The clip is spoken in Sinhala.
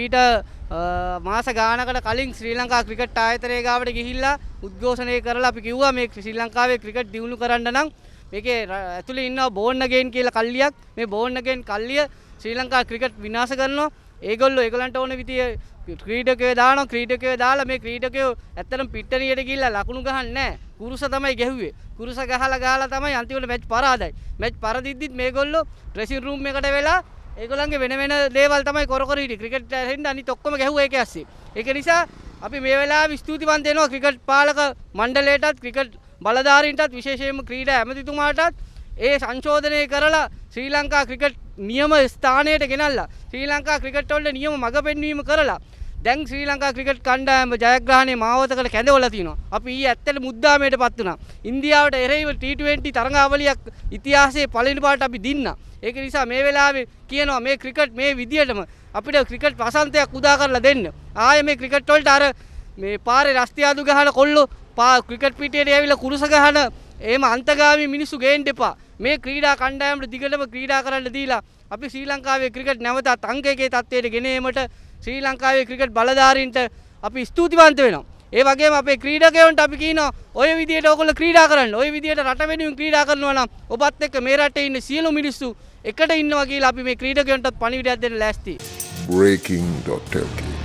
ඊට මාස ගානකට කලින් ශ්‍රී ලංකා ක්‍රිකට් ආයතනය ගාවට ගිහිල්ලා උද්ඝෝෂණය කරලා අපි කිව්වා මේ ශ්‍රී ලංකාවේ ක්‍රිකට් දියුණු කරන්න නම් මේකේ ඇතුලේ ඉන්නවා බෝන් අගේන් කියලා කල්ලියක් මේ බෝන් අගේන් කල්ලිය ශ්‍රී ලංකා ක්‍රිකට් විනාශ කරනවා ඒගොල්ලෝ ඒගොල්ලන්ට ඕන විදිය ක්‍රීඩකයෝ දානවා ක්‍රීඩකයෝ දාලා මේ ක්‍රීඩකයෝ ඇත්තටම පිට්ටනියට ගිහිල්ලා ලකුණු ගහන්නේ නැහැ කුරුස තමයි ගැහුවේ කුරුස ගහලා ගහලා තමයි අන්තිමට මැච් පරාදයි මැච් පරදිද්දිත් මේගොල්ලෝ ඩ්‍රෙසින් රූම් එකට වෙලා ඒගොලන්ගේ වෙන වෙන දේවල් තමයි කොරකොරීට ක්‍රිකට් හෙන්ට අනි තොක්කොම ගැහුව එක ඇස්සේ එක නිසා අපි මේ වෙලා විස්තුතිවන්ත වෙනවා ක්‍රිකට් පාලක මණ්ඩලයටත් ක්‍රිකට් බලධාරීන්ටත් විශේෂයෙන්ම ක්‍රීඩා ඇමතිතුමාටත් ඒ සංශෝධනය කරලා ශ්‍රී ලංකා ක්‍රිකට් නියම ස්ථානයට ගෙනල්ලා ශ්‍රී ලංකා ක්‍රිකට්වල්ට නියම මඟ පෙන්වීම කරලා දැන් ශ්‍රී ලංකා ක්‍රිකට් කණ්ඩායම ජයග්‍රහණය මාවතකට කැඳවලා තිනවා. අපි ඊයේ ඇත්තට මුද්දාමයටපත් වුණා. ඉන්දියාවට එරෙහිව T20 තරඟාවලියක් ඉතිහාසයේ පළවෙනි පාට අපි දින්නා. ඒක නිසා මේ වෙලාවේ කියනවා මේ ක්‍රිකට් මේ විදියටම අපිට ක්‍රිකට් වසන්තයක් උදා කරලා දෙන්න. ආයේ මේ ක්‍රිකට් වලට අර මේ පාරේ රස්තියාදු ගහන කොල්ලෝ ක්‍රිකට් පිටියට ඇවිල්ලා කුරුස ගහන එහෙම අන්තගාමී මිනිස්සු ගේන්න එපා. මේ ක්‍රීඩා කණ්ඩායමට දිගටම ක්‍රීඩා කරන්න දීලා අපි ශ්‍රී ලංකාවේ ක්‍රිකට් නැවතත් අංකයකේ තත්ත්වයට ගෙන ඒමට ශ්‍රී ලංකාවේ ක්‍රිකට් බලධාරීන්ට අපි ස්තුතිවන්ත වෙනවා. ඒ වගේම අපේ ක්‍රීඩකයන්ට අපි කියනවා ওই විදියට ඔයගොල්ලෝ ක්‍රීඩා කරන්න. ওই විදියට රට වෙනුවෙන් ක්‍රීඩා කරනවා නම් ඔබත් එක්ක මේ රටේ ඉන්න සියලු මිනිස්සු එකට ඉන්නවා කියලා අපි මේ ක්‍රීඩකයන්ටත් පණිවිඩයක් දෙන්න ලෑස්තියි. breaking.lk